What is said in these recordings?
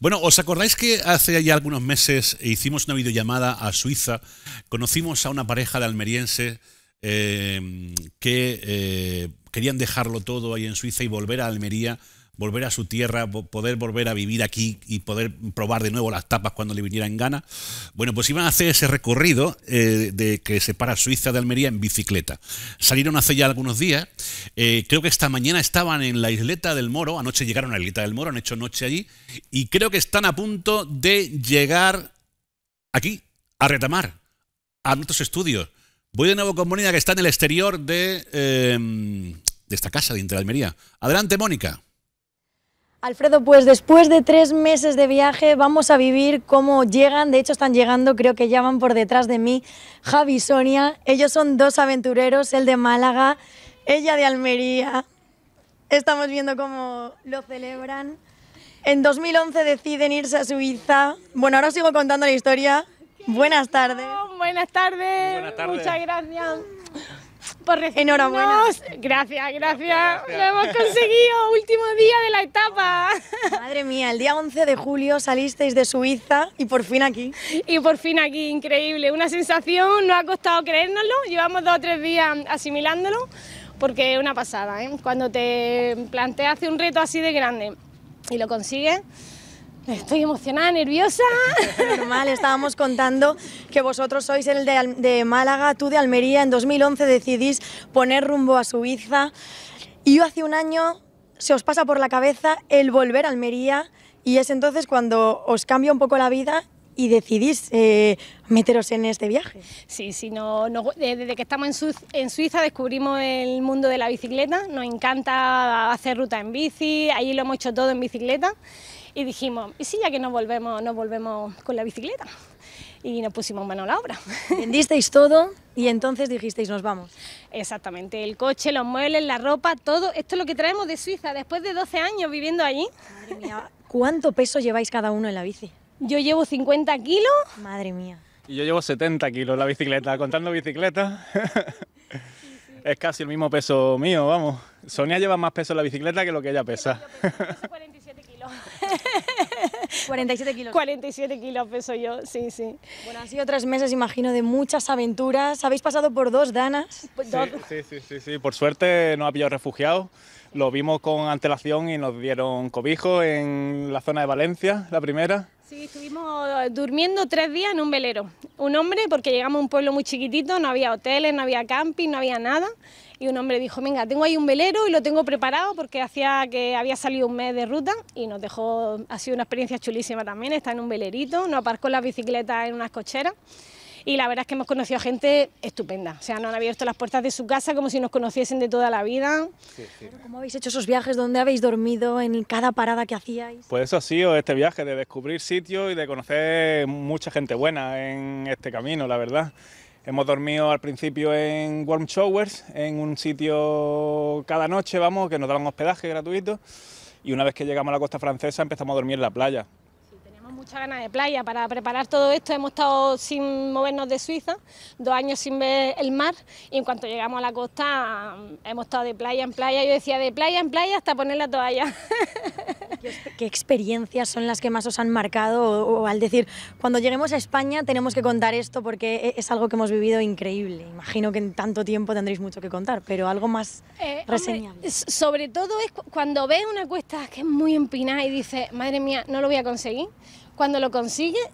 Bueno, ¿os acordáis que hace ya algunos meses hicimos una videollamada a Suiza? Conocimos a una pareja de almerienses eh, que eh, querían dejarlo todo ahí en Suiza y volver a Almería volver a su tierra, poder volver a vivir aquí y poder probar de nuevo las tapas cuando le viniera en gana. Bueno, pues iban a hacer ese recorrido eh, de que separa Suiza de Almería en bicicleta. Salieron hace ya algunos días, eh, creo que esta mañana estaban en la isleta del Moro, anoche llegaron a la isleta del Moro, han hecho noche allí, y creo que están a punto de llegar aquí, a retamar, a nuestros estudios. Voy de nuevo con Mónica, que está en el exterior de, eh, de esta casa de Interalmería. Adelante, Mónica. Alfredo, pues después de tres meses de viaje vamos a vivir cómo llegan, de hecho están llegando, creo que ya van por detrás de mí, Javi y Sonia, ellos son dos aventureros, el de Málaga, ella de Almería, estamos viendo cómo lo celebran. En 2011 deciden irse a Suiza, bueno, ahora sigo contando la historia, buenas tardes. Buenas tardes, muchas gracias por Enhorabuena. Gracias, gracias, Lo hemos conseguido, último día de la etapa. Madre mía, el día 11 de julio salisteis de Suiza y por fin aquí. Y por fin aquí, increíble. Una sensación, no ha costado creérnoslo, llevamos dos o tres días asimilándolo, porque es una pasada, ¿eh? Cuando te planteas un reto así de grande y lo consigues Estoy emocionada, nerviosa. Normal, estábamos contando que vosotros sois el de, Málaga, tú de Almería. En 2011 decidís poner rumbo a Suiza. Y yo hace un año se os pasa por la cabeza el volver a Almería. Y es entonces cuando os cambia un poco la vida y decidís eh, meteros en este viaje. Sí, sí, no, desde que estamos en, Suiza descubrimos el mundo de la bicicleta, nos encanta hacer ruta en bici, allí lo hemos hecho todo en bicicleta y dijimos, ¿y si ya que no volvemos, no volvemos con la bicicleta? Y nos pusimos mano a la obra. Vendisteis todo y entonces dijisteis, nos vamos. Exactamente, el coche, los muebles, la ropa, todo. Esto es lo que traemos de Suiza después de 12 años viviendo allí. Madre mía, ¿cuánto peso lleváis cada uno en la bici? Yo llevo 50 kilos. Madre mía. Y yo llevo 70 kilos la bicicleta, contando bicicleta. es casi el mismo peso mío, vamos. Sonia lleva más peso en la bicicleta que lo que ella pesa. 47 kilos. 47 kilos peso yo, sí, sí. Bueno, han sido tres meses, imagino, de muchas aventuras. ¿Habéis pasado por dos danas? Pues sí, sí, sí, sí, Por suerte no ha pillado refugiados. Lo vimos con antelación y nos dieron cobijo en la zona de Valencia, la primera. Sí, estuvimos durmiendo tres días en un velero. Un hombre, porque llegamos a un pueblo muy chiquitito, no había hoteles, no había camping, no había nada y un hombre dijo, venga, tengo ahí un velero y lo tengo preparado porque hacía que había salido un mes de ruta y nos dejó, ha sido una experiencia chulísima también, está en un velerito, nos aparcó las bicicletas en unas cocheras y la verdad es que hemos conocido a gente estupenda. O sea, nos han abierto las puertas de su casa como si nos conociesen de toda la vida. Sí, sí. ¿Cómo habéis hecho esos viajes? ¿Dónde habéis dormido? ¿En cada parada que hacíais? Pues eso ha sido este viaje, de descubrir sitios y de conocer mucha gente buena en este camino, la verdad. Hemos dormido al principio en warm showers, en un sitio cada noche, vamos, que nos daban hospedaje gratuito. Y una vez que llegamos a la costa francesa empezamos a dormir en la playa. teníamos muchas ganas de playa. Para preparar todo esto hemos estado sin movernos de Suiza, dos años sin ver el mar. Y en cuanto llegamos a la costa mm, hemos estado de playa en playa. Yo decía de playa en playa hasta poner la toalla. ¿Qué, experiencias son las que más os han marcado? O, al decir, cuando lleguemos a España tenemos que contar esto porque e-, es algo que hemos vivido increíble. Imagino que en tanto tiempo tendréis mucho que contar, pero algo más eh, reseñable. sobre todo es cuando ves una cuesta que es muy empinada y dices, madre mía, no lo voy a conseguir. Cuando lo consigues,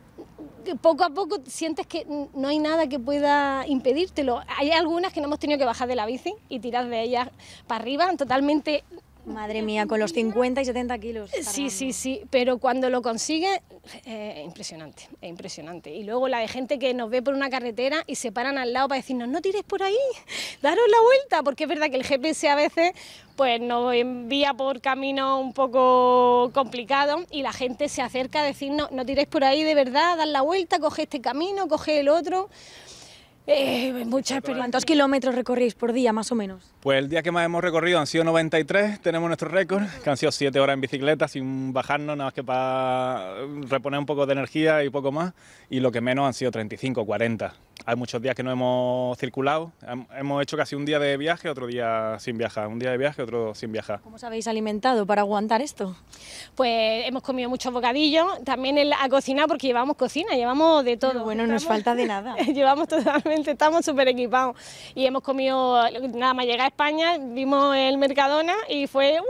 poco a poco sientes que no hay nada que pueda impedírtelo. Hay algunas que no hemos tenido que bajar de la bici y tirar de ellas para arriba, totalmente Madre mía, con los 50 y 70 kilos. Sí, sí, sí, pero cuando lo consigue, es eh, impresionante, es eh, impresionante. Y luego la de gente que nos ve por una carretera y se paran al lado para decirnos, no tires por ahí, daros la vuelta, porque es verdad que el GPS a veces pues nos envía por camino un poco complicado y la gente se acerca a decirnos, no tires por ahí de verdad, dar la vuelta, coge este camino, coge el otro. Eh, mucha experiencia. ¿Cuántos kilómetros recorréis por día, más o menos? Pues el día que más hemos recorrido han sido 93, tenemos nuestro récord, que han sido 7 horas en bicicleta sin bajarnos, nada más que para reponer un poco de energía y poco más, y lo que menos han sido 35, 40, hay muchos días que no hemos circulado. Hemos hecho casi un día de viaje, otro día sin viajar. Un día de viaje, otro sin viajar. ¿Cómo os habéis alimentado para aguantar esto? Pues hemos comido muchos bocadillos. También el, a cocinar, porque llevamos cocina, llevamos de todo. bueno, no nos falta de nada. llevamos totalmente, estamos súper equipados. Y hemos comido, nada más llegar a España, vimos el Mercadona y fue ¡guau!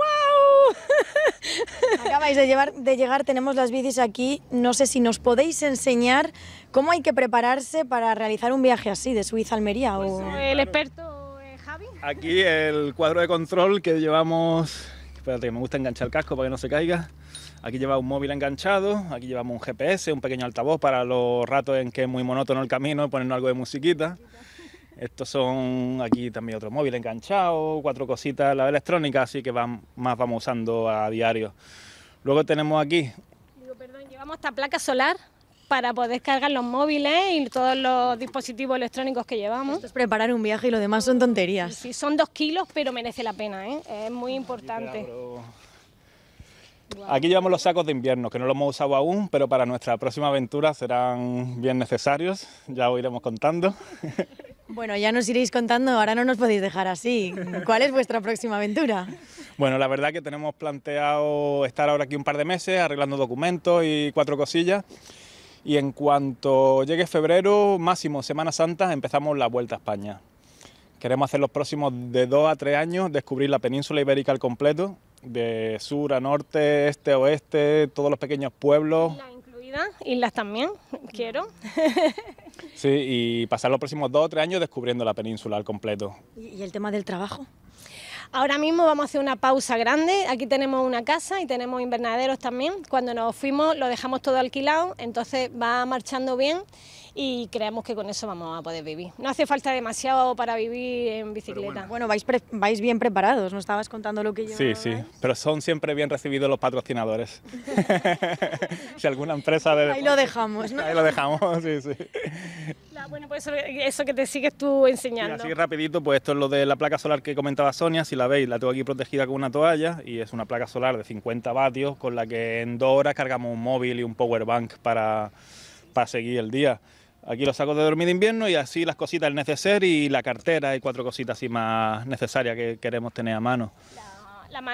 Acabáis de, de llegar, tenemos las bicis aquí. No sé si nos podéis enseñar cómo hay que prepararse para realizar un viaje así, de Suiza a Almería. Pues, eh, el experto eh, Javi. Aquí el cuadro de control que llevamos. Espérate, me gusta enganchar el casco para que no se caiga. Aquí lleva un móvil enganchado, aquí llevamos un GPS, un pequeño altavoz para los ratos en que es muy monótono el camino, ponernos algo de musiquita. Estos son aquí también otro móvil enganchado, cuatro cositas, la electrónica, así que más vamos usando a diario. Luego tenemos aquí. perdón, llevamos esta placa solar para poder cargar los móviles y todos los dispositivos electrónicos que llevamos. preparar un viaje y lo demás son tonterías. Sí, son dos kilos, pero merece la pena, ¿eh? es muy importante. Aquí llevamos los sacos de invierno, que no los hemos usado aún, pero para nuestra próxima aventura serán bien necesarios, ya os iremos contando. Bueno, ya nos iréis contando, ahora no nos podéis dejar así. ¿Cuál es vuestra próxima aventura? Bueno, la verdad que tenemos planteado estar ahora aquí un par de meses arreglando documentos y cuatro cosillas. Y en cuanto llegue febrero, máximo Semana Santa, empezamos la Vuelta a España. Queremos hacer los próximos de dos a tres años, descubrir la península ibérica al completo, de sur a norte, este a oeste, todos los pequeños pueblos. Islas incluidas, islas también, quiero. Sí, y pasar los próximos dos o tres años descubriendo la península al completo. ¿Y el tema del trabajo? Ahora mismo vamos a hacer una pausa grande. Aquí tenemos una casa y tenemos invernaderos también. Cuando nos fuimos lo dejamos todo alquilado, entonces va marchando bien y creemos que con eso vamos a poder vivir. No hace falta demasiado para vivir en bicicleta. Bueno. vais, vais bien preparados, nos estabas contando lo que yo. Sí, sí, pero son siempre bien recibidos los patrocinadores. si alguna empresa Ahí lo dejamos, ¿no? Ahí lo dejamos, sí, sí. bueno, pues eso, que te sigues tú enseñando. Y así rapidito, pues esto es lo de la placa solar que comentaba Sonia, si la veis, la tengo aquí protegida con una toalla y es una placa solar de 50 vatios con la que en dos horas cargamos un móvil y un power bank para, para seguir el día. Aquí lo saco de dormir de invierno y así las cositas, el neceser y la cartera y cuatro cositas así más necesarias que queremos tener a mano.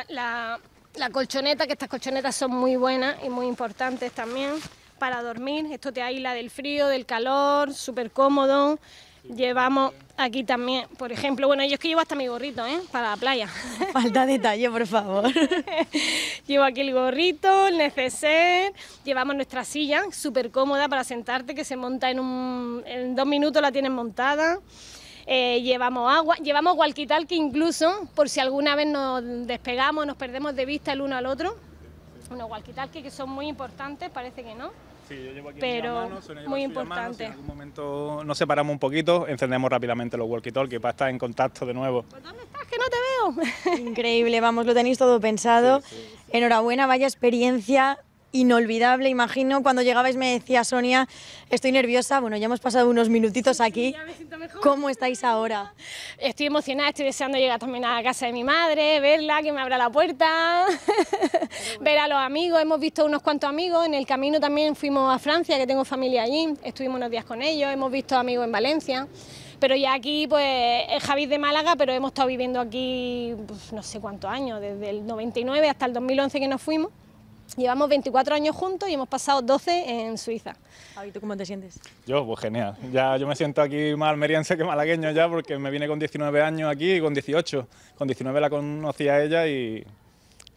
La, la colchoneta, que estas colchonetas son muy buenas y muy importantes también para dormir. Esto te aísla del frío, del calor, súper cómodo. Llevamos... Aquí también, por ejemplo, bueno, yo es que llevo hasta mi gorrito, ¿eh? Para la playa. Falta detalle, por favor. llevo aquí el gorrito, el neceser, llevamos nuestra silla, súper cómoda para sentarte, que se monta en, un, en dos minutos, la tienes montada. Eh, llevamos agua, llevamos walkie que incluso, por si alguna vez nos despegamos, nos perdemos de vista el uno al otro. Unos walkie que son muy importantes, parece que no pero muy importante. en algún momento nos separamos un poquito, encendemos rápidamente los walkie-talkie para estar en contacto de nuevo. Pues, que no te veo. Increíble, vamos, lo tenéis todo pensado. Enhorabuena, vaya experiencia inolvidable, imagino. Cuando llegabais me decía Sonia, estoy nerviosa. Bueno, ya hemos pasado unos minutitos aquí. ¿Cómo estáis ahora? Estoy emocionada, estoy deseando llegar también a la casa de mi madre, verla, que me abra la puerta, ver a los amigos. Hemos visto unos cuantos amigos. En el camino también fuimos a Francia, que tengo familia allí. Estuvimos unos días con ellos. Hemos visto amigos en Valencia pero ya aquí, pues, es Javis de Málaga, pero hemos estado viviendo aquí pues, no sé cuántos años, desde el 99 hasta el 2011 que nos fuimos. Llevamos 24 años juntos y hemos pasado 12 en Suiza. ¿Y tú cómo te sientes? Yo, pues genial. Ya yo me siento aquí más almeriense que malagueño ya porque me vine con 19 años aquí y con 18. Con 19 la conocí a ella y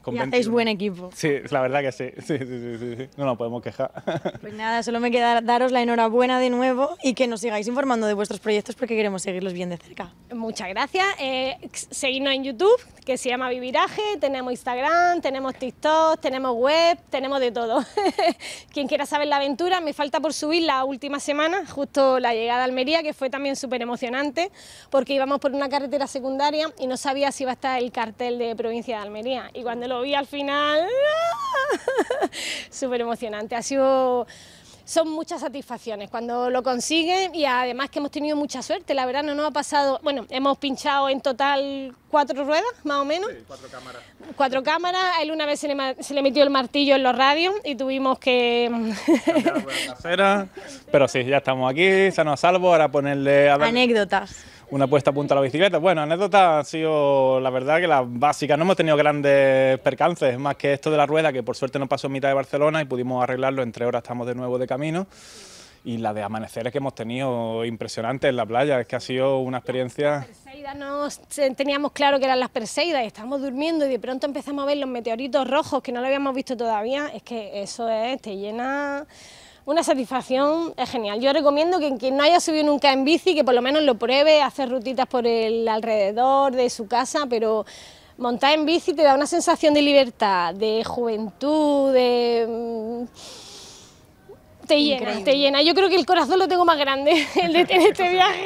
con hacéis buen equipo. Sí, la verdad que sí. Sí, sí, sí, No nos podemos quejar. Pues nada, solo me queda daros la enhorabuena de nuevo y que nos sigáis informando de vuestros proyectos porque queremos seguirlos bien de cerca. Muchas gracias. Eh, en YouTube, que se llama Viviraje. Tenemos Instagram, tenemos TikTok, tenemos web, tenemos de todo. Quien quiera saber la aventura, me falta por subir la última semana, justo la llegada a Almería, que fue también súper emocionante porque íbamos por una carretera secundaria y no sabía si iba a estar el cartel de provincia de Almería. Y cuando lo y al final. Súper emocionante. Ha sido son muchas satisfacciones cuando lo consiguen y además que hemos tenido mucha suerte, la verdad no nos ha pasado, bueno, hemos pinchado en total cuatro ruedas, más o menos. cuatro cámaras. Cuatro cámaras, a él una vez se le, metió el martillo en los radios y tuvimos que... pero sí, ya estamos aquí, se nos salvo, ahora ponerle... A ver. Anécdotas una puesta a punto a la bicicleta. Bueno, anécdota ha sido, la verdad, que la básica, No hemos tenido grandes percances, más que esto de la rueda, que por suerte nos pasó mitad de Barcelona y pudimos arreglarlo. En tres horas estamos de nuevo de camino. Y la de amaneceres que hemos tenido impresionante en la playa, es que ha sido una experiencia no teníamos claro que eran las Perseidas, y estábamos durmiendo y de pronto empezamos a ver los meteoritos rojos que no lo habíamos visto todavía, es que eso es, te llena una satisfacción es genial. Yo recomiendo que quien no haya subido nunca en bici, que por lo menos lo pruebe, hacer rutitas por el alrededor de su casa, pero montar en bici te da una sensación de libertad, de juventud, de mm, te llena, te llena. Yo creo que el corazón lo tengo más grande, el de tener este viaje.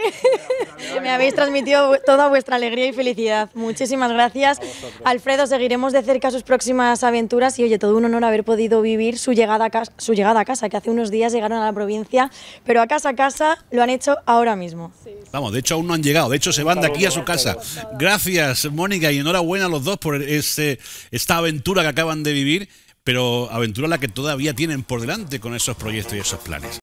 Me habéis transmitido toda vuestra alegría y felicidad. Muchísimas gracias. Alfredo, seguiremos de cerca sus próximas aventuras y oye, todo un honor haber podido vivir su llegada a casa, su llegada a casa que hace unos días llegaron a la provincia, pero a casa a casa lo han hecho ahora mismo. Vamos, de hecho aún no han llegado, de hecho se van de aquí a su casa. Gracias, Mónica, y enhorabuena a los dos por este, esta aventura que acaban de vivir pero aventura la que todavía tienen por delante con esos proyectos y esos planes.